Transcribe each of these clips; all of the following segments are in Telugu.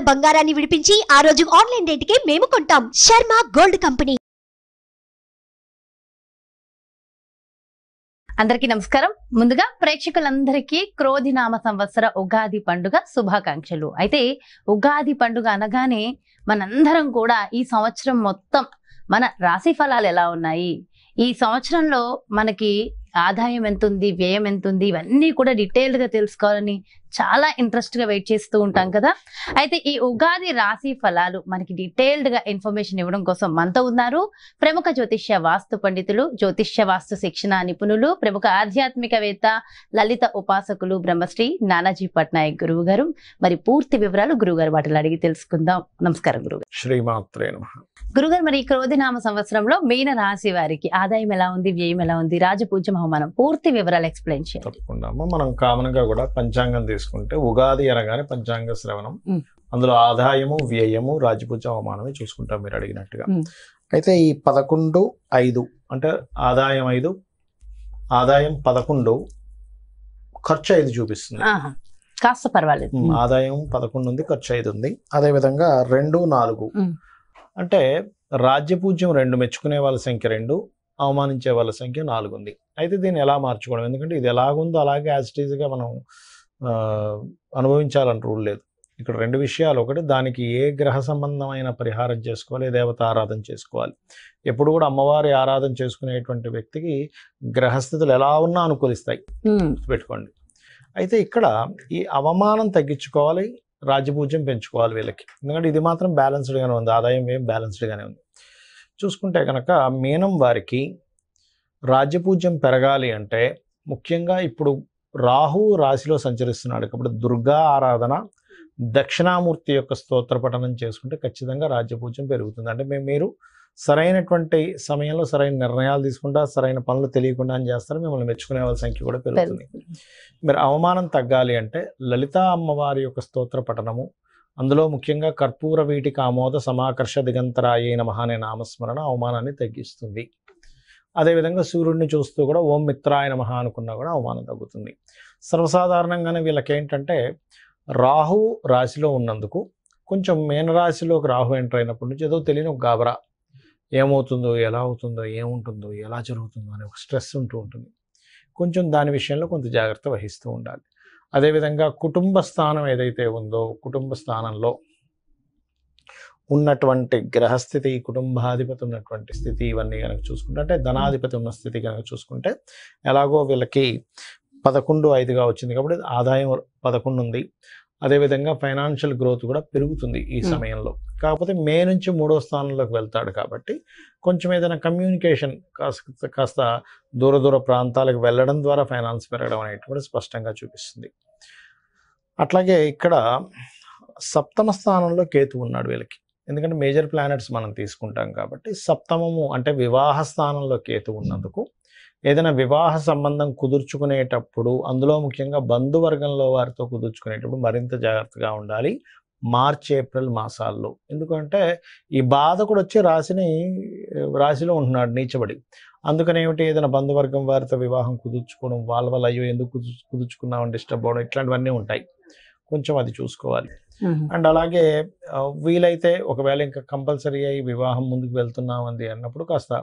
ఉన్న బంగారాన్ని విడిపించి ఆ రోజు ఆన్లైన్ రేటుకే మేము కొంటాం శర్మ గోల్డ్ కంపెనీ అందరికీ నమస్కారం ముందుగా ప్రేక్షకులందరికీ క్రోధినామ సంవత్సర ఉగాది పండుగ శుభాకాంక్షలు అయితే ఉగాది పండుగ అనగానే మనందరం కూడా ఈ సంవత్సరం మొత్తం మన రాశి ఫలాలు ఎలా ఉన్నాయి ఈ సంవత్సరంలో మనకి ఆదాయం ఎంత ఉంది వ్యయం ఎంత ఉంది ఇవన్నీ కూడా డీటెయిల్డ్గా తెలుసుకోవాలని చాలా ఇంట్రెస్ట్గా వెయిట్ చేస్తూ ఉంటాం కదా అయితే ఈ ఉగాది రాశి ఫలాలు మనకి డీటెయిల్డ్గా ఇన్ఫర్మేషన్ ఇవ్వడం కోసం మనతో ఉన్నారు ప్రముఖ జ్యోతిష్య వాస్తు పండితులు జ్యోతిష్య వాస్తు శిక్షణ నిపుణులు ప్రముఖ ఆధ్యాత్మికవేత్త లలిత ఉపాసకులు బ్రహ్మశ్రీ నానాజీ పట్నాయక్ గురువు గారు మరి పూర్తి వివరాలు గురుగారు వాటిని అడిగి తెలుసుకుందాం నమస్కారం గురువు శ్రీమాత్రే గురుగారు మరి క్రోధినామ సంవత్సరంలో మీన రాశి వారికి ఆదాయం ఎలా ఉంది వ్యయం ఎలా ఉంది రాజపూజ్యం మనం పూర్తి వివరాలు ఎక్స్ప్లెయిన్ చేయాలి మనం కామన్ గా కూడా పంచాంగం తీసుకుంటే ఉగాది అనగానే పంచాంగ శ్రవణం అందులో ఆదాయము వ్యయము రాజపూజ అవమానమే చూసుకుంటాం మీరు అడిగినట్టుగా అయితే ఈ పదకొండు ఐదు అంటే ఆదాయం ఐదు ఆదాయం పదకొండు ఖర్చు ఐదు చూపిస్తుంది కాస్త పర్వాలేదు ఆదాయం పదకొండు ఉంది ఖర్చు ఐదు ఉంది అదేవిధంగా రెండు నాలుగు అంటే రాజ్యపూజ్యం రెండు మెచ్చుకునే వాళ్ళ సంఖ్య రెండు అవమానించే వాళ్ళ సంఖ్య నాలుగు ఉంది అయితే దీన్ని ఎలా మార్చుకోవడం ఎందుకంటే ఇది ఎలాగుందో అలాగే యాజ్ యాజిటీజ్గా మనం అనుభవించాలని రూల్ లేదు ఇక్కడ రెండు విషయాలు ఒకటి దానికి ఏ గ్రహ సంబంధమైన పరిహారం చేసుకోవాలి ఏ దేవత ఆరాధన చేసుకోవాలి ఎప్పుడు కూడా అమ్మవారి ఆరాధన చేసుకునేటువంటి వ్యక్తికి గ్రహస్థితులు ఎలా ఉన్నా అనుకూలిస్తాయి పెట్టుకోండి అయితే ఇక్కడ ఈ అవమానం తగ్గించుకోవాలి రాజ్యపూజ్యం పెంచుకోవాలి వీళ్ళకి ఎందుకంటే ఇది మాత్రం బ్యాలెన్స్డ్గానే ఉంది ఆదాయం ఏం బ్యాలెన్స్డ్గానే ఉంది చూసుకుంటే కనుక మీనం వారికి రాజ్యపూజ్యం పెరగాలి అంటే ముఖ్యంగా ఇప్పుడు రాహు రాశిలో సంచరిస్తున్నాడు కాబట్టి దుర్గా ఆరాధన దక్షిణామూర్తి యొక్క స్తోత్ర పఠనం చేసుకుంటే ఖచ్చితంగా రాజ్యపూజ్యం పెరుగుతుంది అంటే మేము మీరు సరైనటువంటి సమయంలో సరైన నిర్ణయాలు తీసుకుంటా సరైన పనులు తెలియకుండా అని చేస్తారు మిమ్మల్ని మెచ్చుకునే వాళ్ళ సంఖ్య కూడా పెరుగుతుంది మీరు అవమానం తగ్గాలి అంటే లలితా అమ్మవారి యొక్క స్తోత్ర పఠనము అందులో ముఖ్యంగా కర్పూర వీటి కామోద సమాకర్ష దిగంతరాయైన మహానే నామస్మరణ అవమానాన్ని తగ్గిస్తుంది అదేవిధంగా సూర్యుడిని చూస్తూ కూడా ఓం మిత్రాయ నమ అనుకున్నా కూడా అవమానం తగ్గుతుంది సర్వసాధారణంగానే వీళ్ళకి ఏంటంటే రాహు రాశిలో ఉన్నందుకు కొంచెం మీనరాశిలోకి రాహు ఎంటర్ అయినప్పటి నుంచి ఏదో తెలియని ఒక గాబరా ఏమవుతుందో ఎలా అవుతుందో ఏముంటుందో ఎలా జరుగుతుందో అనే ఒక స్ట్రెస్ ఉంటూ ఉంటుంది కొంచెం దాని విషయంలో కొంత జాగ్రత్త వహిస్తూ ఉండాలి అదేవిధంగా కుటుంబ స్థానం ఏదైతే ఉందో కుటుంబ స్థానంలో ఉన్నటువంటి గ్రహస్థితి కుటుంబాధిపతి ఉన్నటువంటి స్థితి ఇవన్నీ కనుక చూసుకుంటే అంటే ధనాధిపతి ఉన్న స్థితి కనుక చూసుకుంటే ఎలాగో వీళ్ళకి పదకొండు ఐదుగా వచ్చింది కాబట్టి ఆదాయం పదకొండు ఉంది అదేవిధంగా ఫైనాన్షియల్ గ్రోత్ కూడా పెరుగుతుంది ఈ సమయంలో కాకపోతే మే నుంచి మూడో స్థానంలోకి వెళ్తాడు కాబట్టి కొంచెం ఏదైనా కమ్యూనికేషన్ కాస్త కాస్త దూర దూర ప్రాంతాలకు వెళ్ళడం ద్వారా ఫైనాన్స్ పెరగడం అనేటువంటి స్పష్టంగా చూపిస్తుంది అట్లాగే ఇక్కడ సప్తమ స్థానంలో కేతు ఉన్నాడు వీళ్ళకి ఎందుకంటే మేజర్ ప్లానెట్స్ మనం తీసుకుంటాం కాబట్టి సప్తమము అంటే వివాహ స్థానంలో కేతు ఉన్నందుకు ఏదైనా వివాహ సంబంధం కుదుర్చుకునేటప్పుడు అందులో ముఖ్యంగా బంధువర్గంలో వారితో కుదుర్చుకునేటప్పుడు మరింత జాగ్రత్తగా ఉండాలి మార్చ్ ఏప్రిల్ మాసాల్లో ఎందుకంటే ఈ బాధకుడు వచ్చి రాశిని రాశిలో ఉంటున్నాడు నీచబడి అందుకని ఏమిటి ఏదైనా బంధువర్గం వారితో వివాహం కుదుర్చుకోవడం వాళ్ళ వల్ల అయ్యో ఎందుకు కుదుర్చుకున్నామని డిస్టర్బ్ అవ్వడం ఇట్లాంటివన్నీ ఉంటాయి కొంచెం అది చూసుకోవాలి అండ్ అలాగే వీలైతే ఒకవేళ ఇంకా కంపల్సరీ అయ్యి వివాహం ముందుకు వెళ్తున్నాం అంది అన్నప్పుడు కాస్త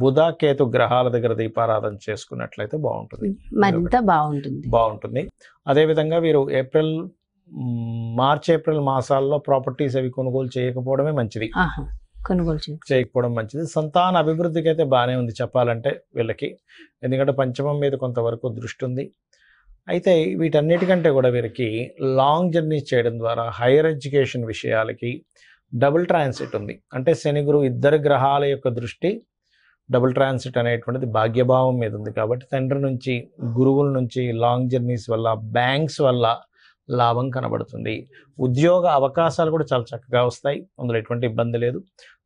బుధ కేతు గ్రహాల దగ్గర దీపారాధన చేసుకున్నట్లయితే బాగుంటుంది మరింత బాగుంటుంది బాగుంటుంది అదేవిధంగా వీరు ఏప్రిల్ మార్చ్ ఏప్రిల్ మాసాల్లో ప్రాపర్టీస్ అవి కొనుగోలు చేయకపోవడమే మంచిది కొనుగోలు చేయకపోవడం మంచిది సంతాన అభివృద్ధికి అయితే బాగానే ఉంది చెప్పాలంటే వీళ్ళకి ఎందుకంటే పంచమం మీద కొంతవరకు దృష్టి ఉంది అయితే వీటన్నిటికంటే కూడా వీరికి లాంగ్ జర్నీస్ చేయడం ద్వారా హైయర్ ఎడ్యుకేషన్ విషయాలకి డబుల్ ట్రాన్సిట్ ఉంది అంటే శని గురు ఇద్దరు గ్రహాల యొక్క దృష్టి డబుల్ ట్రాన్సిట్ అనేటువంటిది భాగ్యభావం మీద ఉంది కాబట్టి తండ్రి నుంచి గురువుల నుంచి లాంగ్ జర్నీస్ వల్ల బ్యాంక్స్ వల్ల లాభం కనబడుతుంది ఉద్యోగ అవకాశాలు కూడా చాలా చక్కగా వస్తాయి అందులో ఎటువంటి ఇబ్బంది లేదు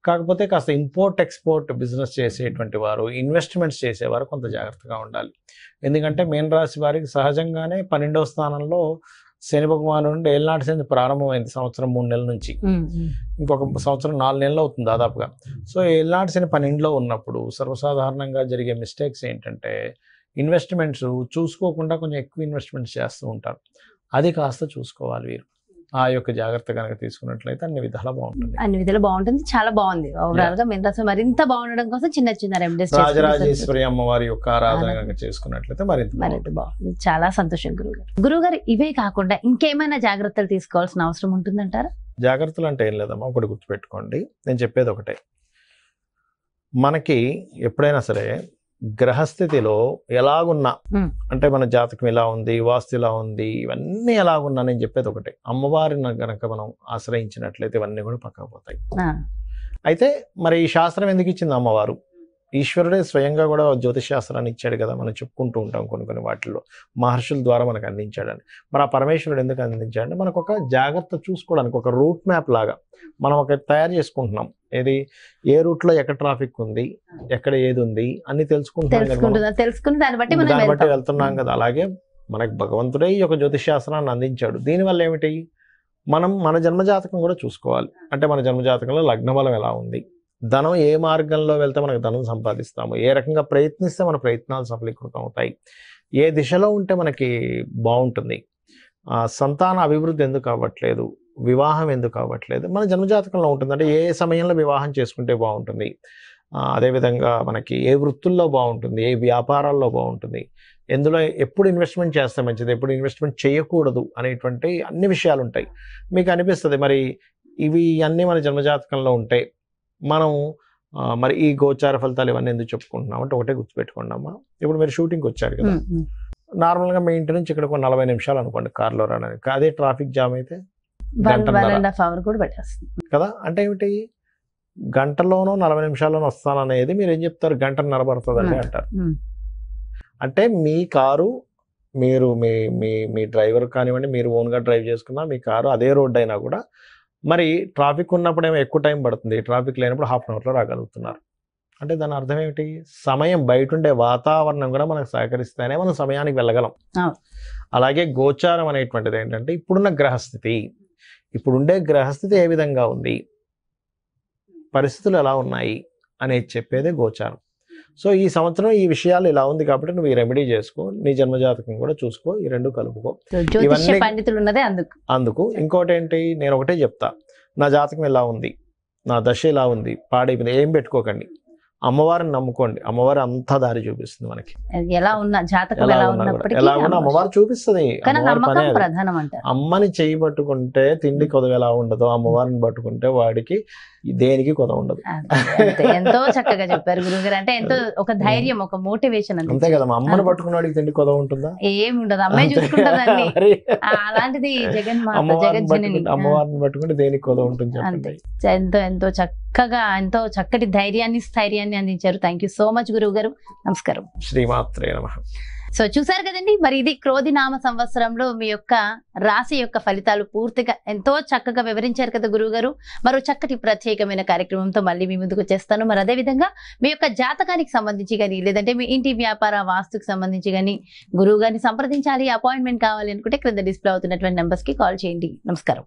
కాకపోతే కాస్త ఇంపోర్ట్ ఎక్స్పోర్ట్ బిజినెస్ చేసేటువంటి వారు ఇన్వెస్ట్మెంట్స్ చేసేవారు కొంత జాగ్రత్తగా ఉండాలి ఎందుకంటే మీన రాశి వారికి సహజంగానే పన్నెండవ స్థానంలో శని భగవాను నుండి ఏళ్ళనాటి శని ప్రారంభమైంది సంవత్సరం మూడు నెలల నుంచి ఇంకొక సంవత్సరం నాలుగు నెలలు అవుతుంది దాదాపుగా సో ఏళ్ళనాటి శని పన్నెండులో ఉన్నప్పుడు సర్వసాధారణంగా జరిగే మిస్టేక్స్ ఏంటంటే ఇన్వెస్ట్మెంట్స్ చూసుకోకుండా కొంచెం ఎక్కువ ఇన్వెస్ట్మెంట్స్ చేస్తూ ఉంటారు అది కాస్త చూసుకోవాలి వీరు ఆ యొక్క జాగ్రత్త కనుక తీసుకున్నట్లయితే అన్ని విధాలు బాగుంటుంది అన్ని విధాలు బాగుంటుంది చాలా బాగుంది ఓవరాల్ గా మరింత బాగుండడం కోసం చిన్న చిన్న రెమెడీస్ రాజరాజేశ్వరి అమ్మవారి యొక్క ఆరాధన కనుక చేసుకున్నట్లయితే మరింత మరింత బాగుంది చాలా సంతోషం గురుగారు గురుగారు ఇవే కాకుండా ఇంకేమైనా జాగ్రత్తలు తీసుకోవాల్సిన అవసరం ఉంటుందంటారా జాగ్రత్తలు అంటే ఏం లేదమ్మా ఒకటి గుర్తుపెట్టుకోండి నేను చెప్పేది ఒకటే మనకి ఎప్పుడైనా సరే గ్రహస్థితిలో ఎలాగున్నా అంటే మన జాతకం ఇలా ఉంది వాస్తు ఇలా ఉంది ఇవన్నీ ఎలాగున్నా నేను చెప్పేది ఒకటే అమ్మవారిని గనక మనం ఆశ్రయించినట్లయితే ఇవన్నీ కూడా పక్కకు పోతాయి అయితే మరి ఈ శాస్త్రం ఎందుకు ఇచ్చింది అమ్మవారు ఈశ్వరుడే స్వయంగా కూడా జ్యోతిశాస్త్రాన్ని ఇచ్చాడు కదా మనం చెప్పుకుంటూ ఉంటాం కొన్ని కొన్ని వాటిల్లో మహర్షుల ద్వారా మనకు అందించాడని మరి ఆ పరమేశ్వరుడు ఎందుకు అందించాడంటే మనకు ఒక జాగ్రత్త చూసుకోవడానికి ఒక రూట్ మ్యాప్ లాగా మనం ఒక తయారు చేసుకుంటున్నాం ఏది ఏ రూట్ లో ఎక్కడ ట్రాఫిక్ ఉంది ఎక్కడ ఏది ఉంది అన్ని తెలుసుకుంటున్నాం బట్టి దాన్ని బట్టి వెళ్తున్నాం కదా అలాగే మనకు భగవంతుడే ఈ యొక్క జ్యోతిశాస్త్రాన్ని అందించాడు దీనివల్ల ఏమిటి మనం మన జన్మజాతకం కూడా చూసుకోవాలి అంటే మన జన్మజాతకంలో లగ్న బలం ఎలా ఉంది ధనం ఏ మార్గంలో వెళ్తే మనకు ధనం సంపాదిస్తాము ఏ రకంగా ప్రయత్నిస్తే మన ప్రయత్నాలు సఫలీకృతం అవుతాయి ఏ దిశలో ఉంటే మనకి బాగుంటుంది సంతాన అభివృద్ధి ఎందుకు అవ్వట్లేదు వివాహం ఎందుకు అవ్వట్లేదు మన జన్మజాతకంలో ఉంటుంది అంటే ఏ సమయంలో వివాహం చేసుకుంటే బాగుంటుంది అదేవిధంగా మనకి ఏ వృత్తుల్లో బాగుంటుంది ఏ వ్యాపారాల్లో బాగుంటుంది ఎందులో ఎప్పుడు ఇన్వెస్ట్మెంట్ చేస్తే మంచిది ఎప్పుడు ఇన్వెస్ట్మెంట్ చేయకూడదు అనేటువంటి అన్ని విషయాలు ఉంటాయి మీకు అనిపిస్తుంది మరి ఇవి అన్నీ మన జన్మజాతకంలో ఉంటాయి మనం మరి ఈ గోచార ఫలితాలు ఇవన్నీ ఎందుకు చెప్పుకుంటున్నాం అంటే ఒకటే అమ్మా ఇప్పుడు మీరు షూటింగ్ వచ్చారు కదా నార్మల్గా నుంచి ఇక్కడ కొన్ని నలభై నిమిషాలు అనుకోండి కార్లో రావడానికి అదే ట్రాఫిక్ జామ్ అయితే కదా అంటే ఏమిటి గంటలోనో నలభై నిమిషాల్లోనో వస్తాననేది మీరు ఏం చెప్తారు గంట పడుతుందని అంటారు అంటే మీ కారు మీరు మీ మీ మీ డ్రైవర్ కానివ్వండి మీరు ఓన్గా డ్రైవ్ చేసుకున్నా మీ కారు అదే రోడ్డు అయినా కూడా మరి ట్రాఫిక్ ఉన్నప్పుడు ఏమో ఎక్కువ టైం పడుతుంది ట్రాఫిక్ లేనప్పుడు హాఫ్ అన్ అవర్లో రాగలుగుతున్నారు అంటే దాని అర్థం ఏమిటి సమయం బయట ఉండే వాతావరణం కూడా మనకు సహకరిస్తేనే మనం సమయానికి వెళ్ళగలం అలాగే గోచారం అనేటువంటిది ఏంటంటే ఇప్పుడున్న గ్రహస్థితి ఇప్పుడుండే గ్రహస్థితి ఏ విధంగా ఉంది పరిస్థితులు ఎలా ఉన్నాయి అనేది చెప్పేదే గోచారం సో ఈ సంవత్సరం ఈ విషయాలు ఇలా ఉంది కాబట్టి నువ్వు ఈ రెమెడీ చేసుకో నీ జన్మజాతకం కూడా చూసుకో ఈ రెండు కలుపుకో ఇవన్నీ పండితులు ఉన్నదే అందుకు అందుకు ఇంకోటి ఏంటి నేను ఒకటే చెప్తా నా జాతకం ఇలా ఉంది నా దశ ఇలా ఉంది పాడైపోయింది ఏం పెట్టుకోకండి అమ్మవారిని నమ్ముకోండి అమ్మవారి అంతా దారి చూపిస్తుంది మనకి ఎలా ఉన్నా జాతకం ఎలా ఉన్నా అమ్మవారు చూపిస్తుంది అమ్మని చేయి పట్టుకుంటే తిండి కొదవ ఎలా ఉండదు అమ్మవారిని పట్టుకుంటే వాడికి దేనికి కొద ఉండదు ఎంతో చక్కగా చెప్పారు గురుగారు అంటే ఎంతో ఒక ధైర్యం ఒక మోటివేషన్ అంతే కదా అమ్మని పట్టుకున్నాడికి తిండి కొద ఉంటుందా ఏమి ఉండదు అమ్మాయి చూసుకుంటుందండి అలాంటిది జగన్ జగన్ అమ్మవారిని పట్టుకుంటే దేనికి కొద ఉంటుంది ఎంతో ఎంతో చక్క చక్కగా ఎంతో చక్కటి ధైర్యాన్ని స్థైర్యాన్ని అందించారు థ్యాంక్ సో మచ్ గురువు గారు నమస్కారం శ్రీమాత్రే నమ సో చూసారు కదండి మరి ఇది క్రోధి నామ సంవత్సరంలో మీ యొక్క రాశి యొక్క ఫలితాలు పూర్తిగా ఎంతో చక్కగా వివరించారు కదా గురువు గారు మరో చక్కటి ప్రత్యేకమైన కార్యక్రమంతో మళ్ళీ మీ ముందుకు వచ్చేస్తాను మరి అదేవిధంగా మీ యొక్క జాతకానికి సంబంధించి కానీ లేదంటే మీ ఇంటి వ్యాపార వాస్తుకు సంబంధించి కానీ గురువు గారిని సంప్రదించాలి అపాయింట్మెంట్ కావాలి అనుకుంటే క్రింద డిస్ప్లే అవుతున్నటువంటి నెంబర్స్కి కాల్ చేయండి నమస్కారం